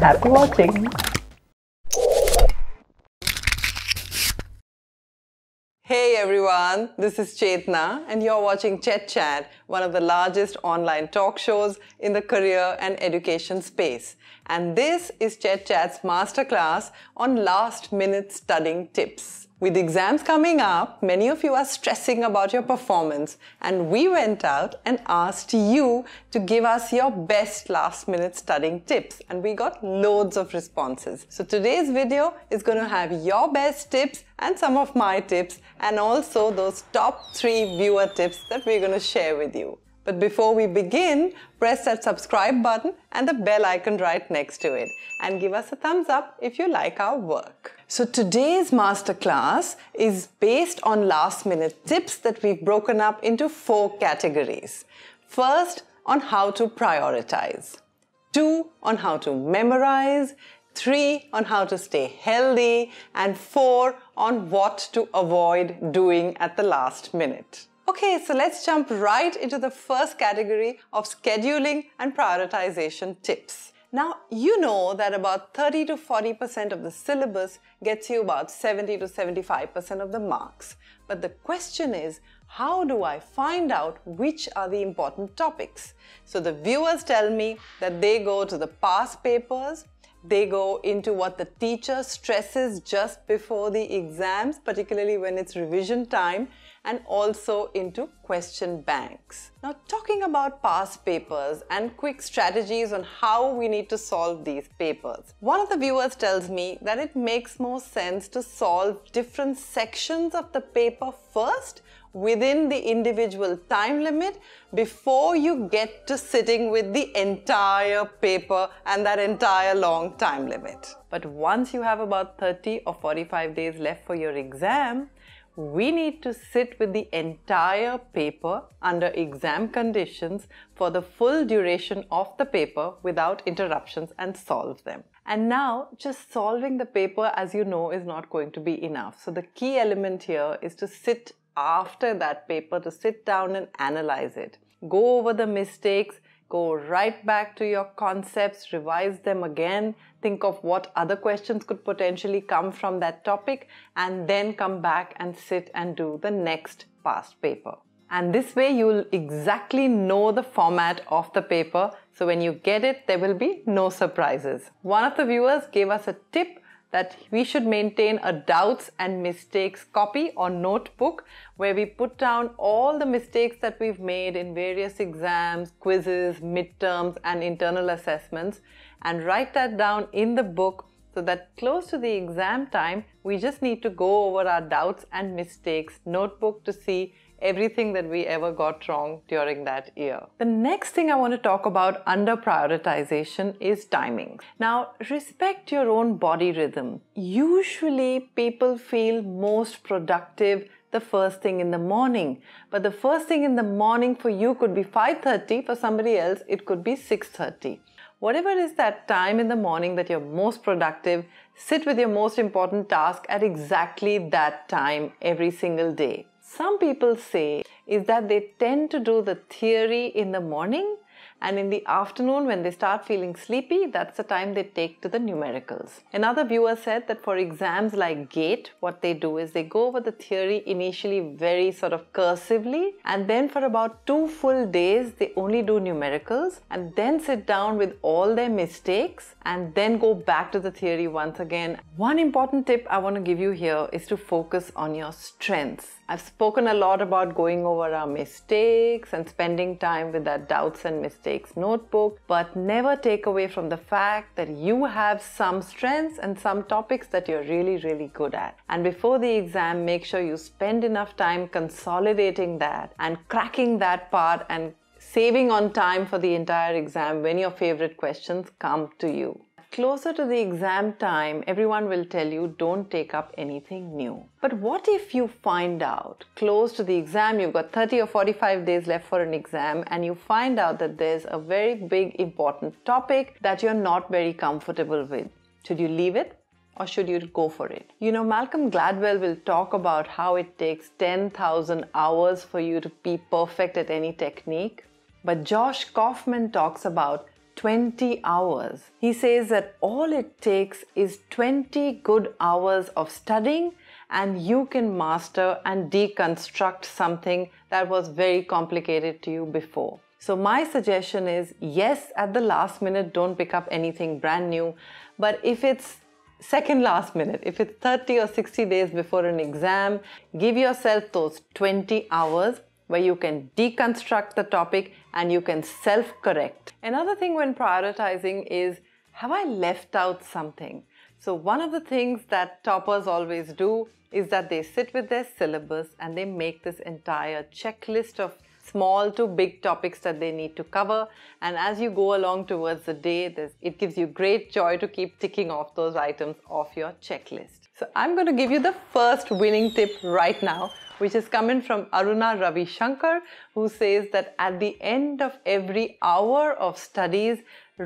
Happy watching! Hey everyone, this is Chetna and you're watching Chet Chat, one of the largest online talk shows in the career and education space and this is Chet Chat's masterclass on last minute studying tips. With exams coming up, many of you are stressing about your performance and we went out and asked you to give us your best last minute studying tips and we got loads of responses. So today's video is going to have your best tips and some of my tips and also those top three viewer tips that we're going to share with you. But before we begin, press that subscribe button and the bell icon right next to it and give us a thumbs up if you like our work. So today's masterclass is based on last minute tips that we've broken up into four categories. First, on how to prioritize. Two, on how to memorize. Three, on how to stay healthy. And four, on what to avoid doing at the last minute. Okay, so let's jump right into the first category of scheduling and prioritization tips. Now, you know that about 30 to 40% of the syllabus gets you about 70 to 75% of the marks. But the question is, how do I find out which are the important topics? So the viewers tell me that they go to the past papers they go into what the teacher stresses just before the exams, particularly when it's revision time, and also into question banks. Now, talking about past papers and quick strategies on how we need to solve these papers. One of the viewers tells me that it makes more sense to solve different sections of the paper first within the individual time limit before you get to sitting with the entire paper and that entire long time limit. But once you have about 30 or 45 days left for your exam, we need to sit with the entire paper under exam conditions for the full duration of the paper without interruptions and solve them. And now just solving the paper as you know is not going to be enough. So the key element here is to sit after that paper to sit down and analyze it. Go over the mistakes, go right back to your concepts, revise them again, think of what other questions could potentially come from that topic, and then come back and sit and do the next past paper. And this way, you'll exactly know the format of the paper. So when you get it, there will be no surprises. One of the viewers gave us a tip that we should maintain a doubts and mistakes copy or notebook where we put down all the mistakes that we've made in various exams, quizzes, midterms, and internal assessments and write that down in the book so that close to the exam time, we just need to go over our doubts and mistakes notebook to see everything that we ever got wrong during that year. The next thing I want to talk about under prioritization is timing. Now, respect your own body rhythm. Usually, people feel most productive the first thing in the morning but the first thing in the morning for you could be 5:30 for somebody else it could be 6:30 whatever is that time in the morning that you're most productive sit with your most important task at exactly that time every single day some people say is that they tend to do the theory in the morning and in the afternoon when they start feeling sleepy that's the time they take to the numericals another viewer said that for exams like gate what they do is they go over the theory initially very sort of cursively and then for about two full days they only do numericals and then sit down with all their mistakes and then go back to the theory once again one important tip i want to give you here is to focus on your strengths i've spoken a lot about going over our mistakes and spending time with our doubts and mistakes mistakes notebook, but never take away from the fact that you have some strengths and some topics that you're really, really good at. And before the exam, make sure you spend enough time consolidating that and cracking that part and saving on time for the entire exam when your favorite questions come to you. Closer to the exam time, everyone will tell you don't take up anything new. But what if you find out close to the exam, you've got 30 or 45 days left for an exam, and you find out that there's a very big important topic that you're not very comfortable with? Should you leave it? or should you go for it? You know, Malcolm Gladwell will talk about how it takes 10,000 hours for you to be perfect at any technique. But Josh Kaufman talks about 20 hours. He says that all it takes is 20 good hours of studying and you can master and deconstruct something that was very complicated to you before. So, my suggestion is yes, at the last minute, don't pick up anything brand new. But if it's second last minute, if it's 30 or 60 days before an exam, give yourself those 20 hours where you can deconstruct the topic and you can self correct. Another thing when prioritizing is have I left out something? So, one of the things that toppers always do is that they sit with their syllabus and they make this entire checklist of small to big topics that they need to cover. And as you go along towards the day, it gives you great joy to keep ticking off those items off your checklist. So, I'm going to give you the first winning tip right now which is coming from Aruna Ravi Shankar, who says that at the end of every hour of studies,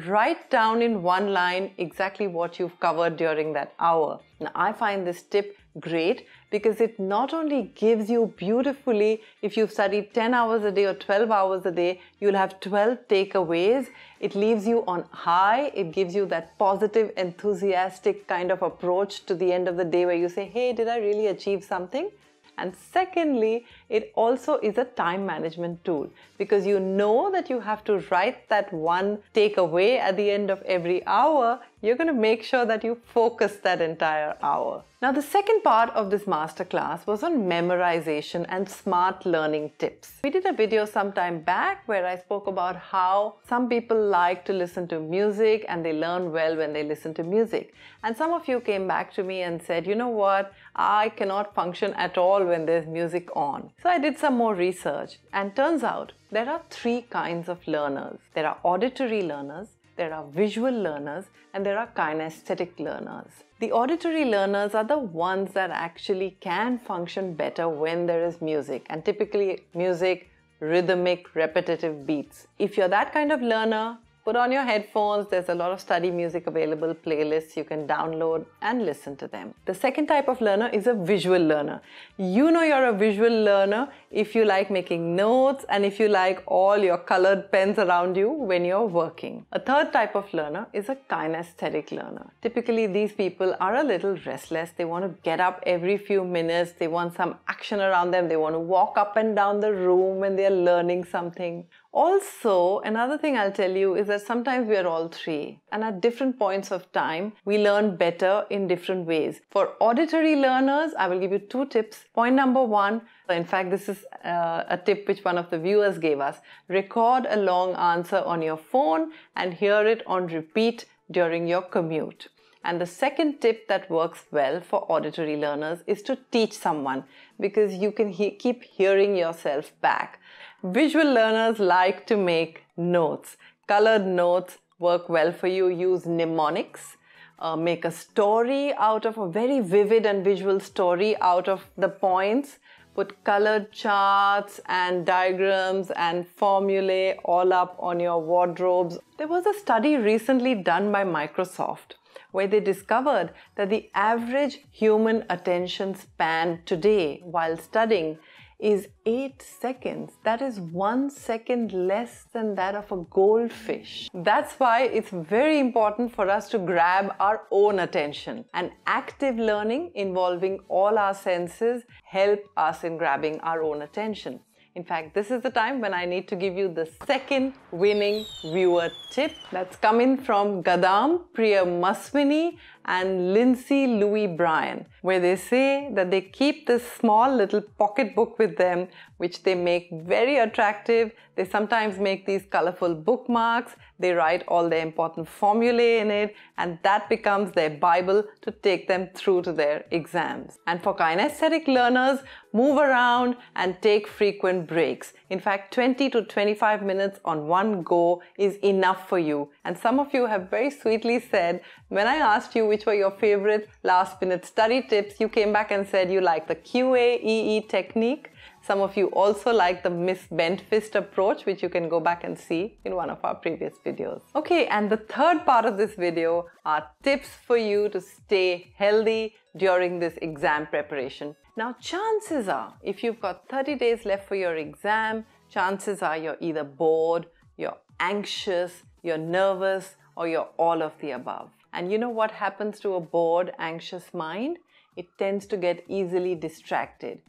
write down in one line exactly what you've covered during that hour. Now, I find this tip great because it not only gives you beautifully, if you've studied 10 hours a day or 12 hours a day, you'll have 12 takeaways. It leaves you on high. It gives you that positive, enthusiastic kind of approach to the end of the day where you say, Hey, did I really achieve something? And secondly, it also is a time management tool because you know that you have to write that one takeaway at the end of every hour you're going to make sure that you focus that entire hour. Now, the second part of this masterclass was on memorization and smart learning tips. We did a video some time back where I spoke about how some people like to listen to music and they learn well when they listen to music. And some of you came back to me and said, you know what, I cannot function at all when there's music on. So I did some more research and turns out there are three kinds of learners. There are auditory learners, there are visual learners, and there are kinesthetic learners. The auditory learners are the ones that actually can function better when there is music, and typically music, rhythmic, repetitive beats. If you're that kind of learner, Put on your headphones, there's a lot of study music available, playlists you can download and listen to them. The second type of learner is a visual learner. You know you're a visual learner if you like making notes and if you like all your colored pens around you when you're working. A third type of learner is a kinesthetic learner. Typically, these people are a little restless. They want to get up every few minutes, they want some action around them, they want to walk up and down the room when they're learning something. Also, another thing I'll tell you is that sometimes we are all three, and at different points of time, we learn better in different ways. For auditory learners, I will give you two tips. Point number one, in fact, this is uh, a tip which one of the viewers gave us record a long answer on your phone and hear it on repeat during your commute. And the second tip that works well for auditory learners is to teach someone because you can he- keep hearing yourself back. Visual learners like to make notes. Colored notes work well for you. Use mnemonics. Uh, make a story out of a very vivid and visual story out of the points. Put colored charts and diagrams and formulae all up on your wardrobes. There was a study recently done by Microsoft where they discovered that the average human attention span today while studying is 8 seconds. That is 1 second less than that of a goldfish. That's why it's very important for us to grab our own attention. And active learning involving all our senses help us in grabbing our own attention. In fact, this is the time when I need to give you the second winning viewer tip that's coming from Gadam, Priya Maswini and Lindsay Louis Bryan, where they say that they keep this small little pocketbook with them which they make very attractive. They sometimes make these colorful bookmarks. They write all their important formulae in it, and that becomes their Bible to take them through to their exams. And for kinesthetic learners, move around and take frequent breaks. In fact, 20 to 25 minutes on one go is enough for you. And some of you have very sweetly said, when I asked you which were your favorite last minute study tips, you came back and said you like the QAEE technique some of you also like the Miss Bent Fist approach, which you can go back and see in one of our previous videos. Okay, and the third part of this video are tips for you to stay healthy during this exam preparation. Now, chances are, if you've got 30 days left for your exam, chances are you're either bored, you're anxious, you're nervous, or you're all of the above. And you know what happens to a bored, anxious mind? It tends to get easily distracted.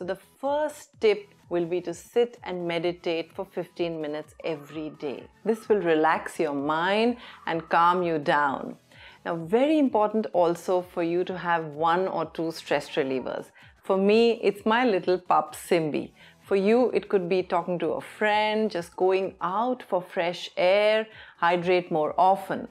So the first tip will be to sit and meditate for 15 minutes every day. This will relax your mind and calm you down. Now, very important also for you to have one or two stress relievers. For me, it's my little pup Simbi. For you, it could be talking to a friend, just going out for fresh air, hydrate more often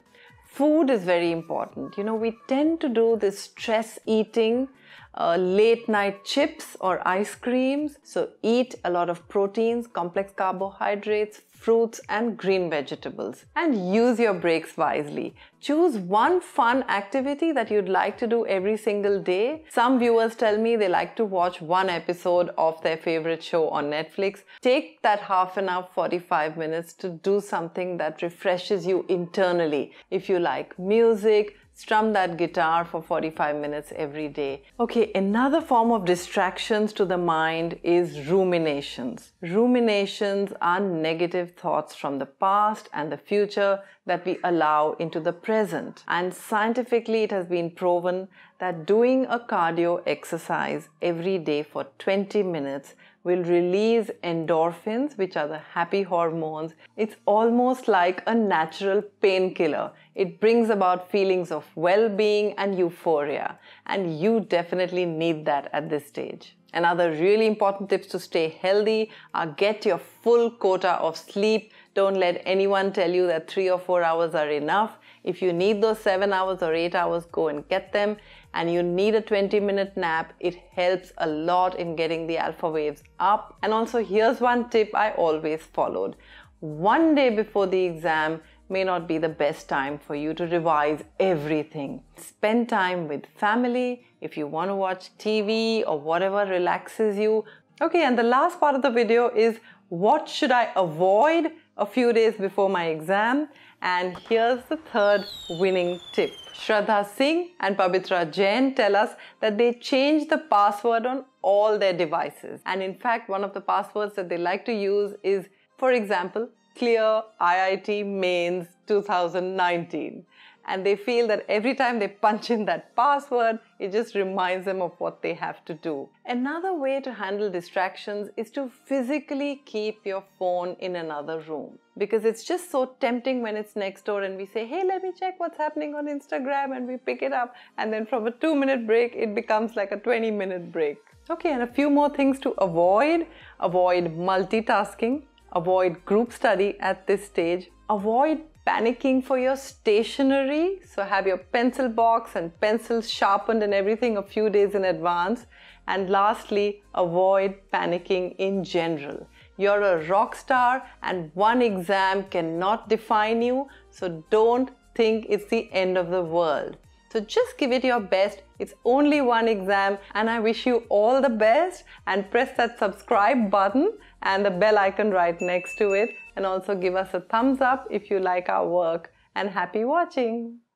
food is very important. You know, we tend to do this stress eating, uh, late night chips or ice creams. So, eat a lot of proteins, complex carbohydrates, fruits, and green vegetables. And use your breaks wisely. Choose one fun activity that you'd like to do every single day. Some viewers tell me they like to watch one episode of their favorite show on Netflix. Take that half an hour, 45 minutes to do something that refreshes you internally. If you like music, strum that guitar for 45 minutes every day. Okay, another form of distractions to the mind is ruminations. Ruminations are negative thoughts from the past and the future that we allow into the present. And scientifically, it has been proven that doing a cardio exercise every day for 20 minutes will release endorphins, which are the happy hormones. It's almost like a natural painkiller. It brings about feelings of well being and euphoria, and you definitely need that at this stage. Another really important tip to stay healthy are get your full quota of sleep. Don't let anyone tell you that 3 or 4 hours are enough. If you need those 7 hours or 8 hours, go and get them and you need a 20 minute nap, it helps a lot in getting the alpha waves up. And also, here's one tip I always followed one day before the exam may not be the best time for you to revise everything. Spend time with family if you want to watch TV or whatever relaxes you. Okay, and the last part of the video is what should I avoid a few days before my exam? And here's the third winning tip. Shraddha Singh and Pavitra Jain tell us that they change the password on all their devices. And in fact, one of the passwords that they like to use is, for example, clear IIT mains 2019 and they feel that every time they punch in that password, it just reminds them of what they have to do. Another way to handle distractions is to physically keep your phone in another room because it's just so tempting when it's next door and we say, hey, let me check what's happening on Instagram and we pick it up. And then from a two minute break, it becomes like a 20 minute break. Okay, and a few more things to avoid avoid multitasking, avoid group study at this stage, avoid panicking for your stationery. So have your pencil box and pencils sharpened and everything a few days in advance. And lastly, avoid panicking in general. You're a rock star and one exam cannot define you. So don't think it's the end of the world. So just give it your best. It's only one exam and I wish you all the best and press that subscribe button and the bell icon right next to it and also give us a thumbs up if you like our work and happy watching.